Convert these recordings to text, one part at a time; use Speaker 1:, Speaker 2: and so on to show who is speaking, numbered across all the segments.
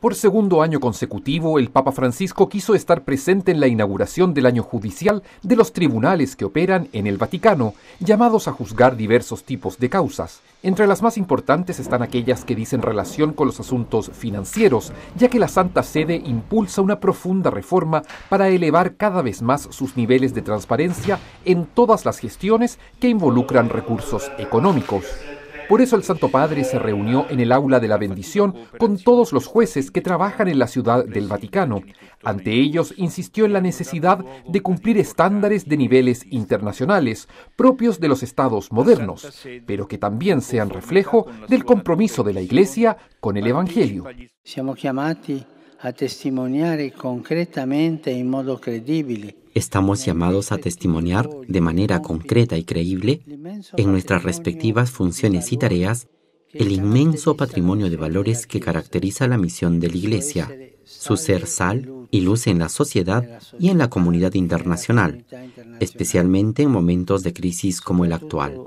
Speaker 1: Por segundo año consecutivo, el Papa Francisco quiso estar presente en la inauguración del año judicial de los tribunales que operan en el Vaticano, llamados a juzgar diversos tipos de causas. Entre las más importantes están aquellas que dicen relación con los asuntos financieros, ya que la Santa Sede impulsa una profunda reforma para elevar cada vez más sus niveles de transparencia en todas las gestiones que involucran recursos económicos. Por eso el Santo Padre se reunió en el aula de la bendición con todos los jueces que trabajan en la ciudad del Vaticano. Ante ellos insistió en la necesidad de cumplir estándares de niveles internacionales propios de los estados modernos, pero que también sean reflejo del compromiso de la Iglesia con el Evangelio. Siamo
Speaker 2: a concretamente modo
Speaker 3: Estamos llamados a testimoniar de manera concreta y creíble, en nuestras respectivas funciones y tareas, el inmenso patrimonio de valores que caracteriza la misión de la Iglesia, su ser sal y luz en la sociedad y en la comunidad internacional, especialmente en momentos de crisis como el actual.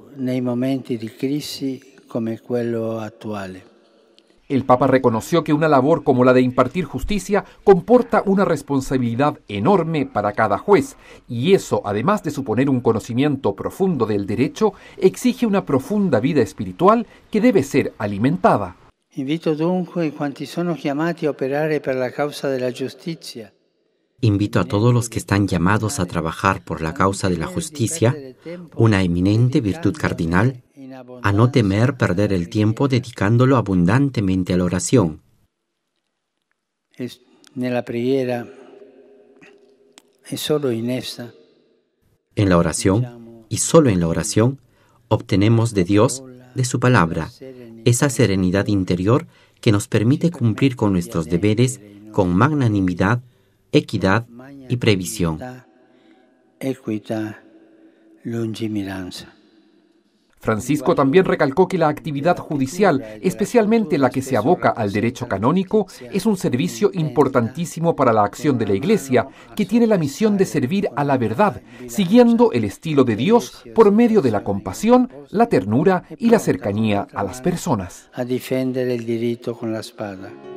Speaker 1: El Papa reconoció que una labor como la de impartir justicia comporta una responsabilidad enorme para cada juez, y eso, además de suponer un conocimiento profundo del derecho, exige una profunda vida espiritual que debe ser alimentada.
Speaker 2: Invito a
Speaker 3: todos los que están llamados a trabajar por la causa de la justicia, una eminente virtud cardinal a no temer perder el tiempo dedicándolo abundantemente a la oración. En la oración, y solo en la oración, obtenemos de Dios, de su palabra, esa serenidad interior que nos permite cumplir con nuestros deberes con magnanimidad, equidad y previsión.
Speaker 1: Francisco también recalcó que la actividad judicial, especialmente la que se aboca al derecho canónico, es un servicio importantísimo para la acción de la Iglesia, que tiene la misión de servir a la verdad, siguiendo el estilo de Dios por medio de la compasión, la ternura y la cercanía a las personas. A defender
Speaker 2: el derecho con la espada.